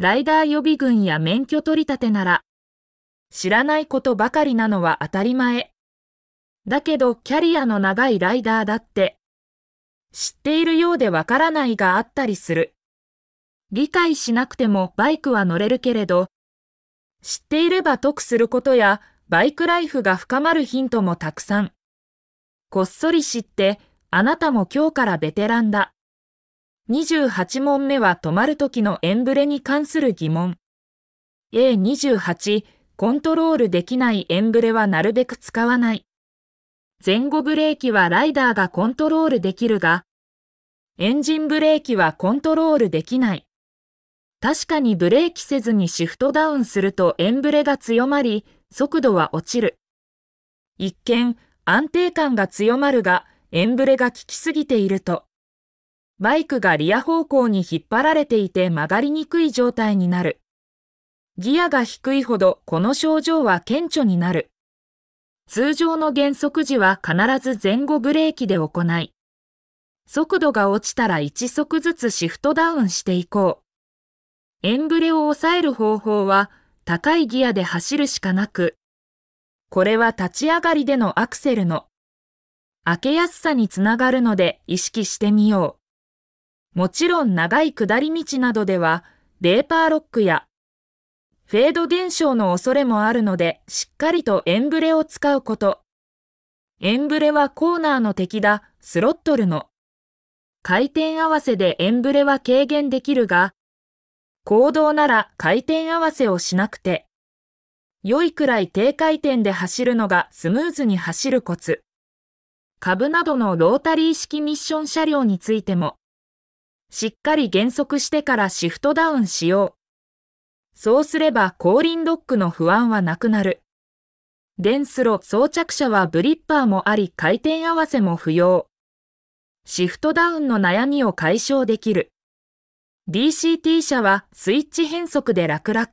ライダー予備軍や免許取り立てなら、知らないことばかりなのは当たり前。だけどキャリアの長いライダーだって、知っているようでわからないがあったりする。理解しなくてもバイクは乗れるけれど、知っていれば得することやバイクライフが深まるヒントもたくさん。こっそり知って、あなたも今日からベテランだ。28問目は止まる時のエンブレに関する疑問。A28、コントロールできないエンブレはなるべく使わない。前後ブレーキはライダーがコントロールできるが、エンジンブレーキはコントロールできない。確かにブレーキせずにシフトダウンするとエンブレが強まり、速度は落ちる。一見、安定感が強まるが、エンブレが効きすぎていると、バイクがリア方向に引っ張られていて曲がりにくい状態になる。ギアが低いほどこの症状は顕著になる。通常の減速時は必ず前後ブレーキで行い、速度が落ちたら1速ずつシフトダウンしていこう。エンブレを抑える方法は高いギアで走るしかなく、これは立ち上がりでのアクセルの開けやすさにつながるので意識してみよう。もちろん長い下り道などでは、ベーパーロックやフェード現象の恐れもあるので、しっかりとエンブレを使うこと。エンブレはコーナーの敵だ、スロットルの。回転合わせでエンブレは軽減できるが、行動なら回転合わせをしなくて、良いくらい低回転で走るのがスムーズに走るコツ。株などのロータリー式ミッション車両についても、しっかり減速してからシフトダウンしよう。そうすれば後輪ドックの不安はなくなる。電スロ装着車はブリッパーもあり回転合わせも不要。シフトダウンの悩みを解消できる。DCT 車はスイッチ変速で楽々。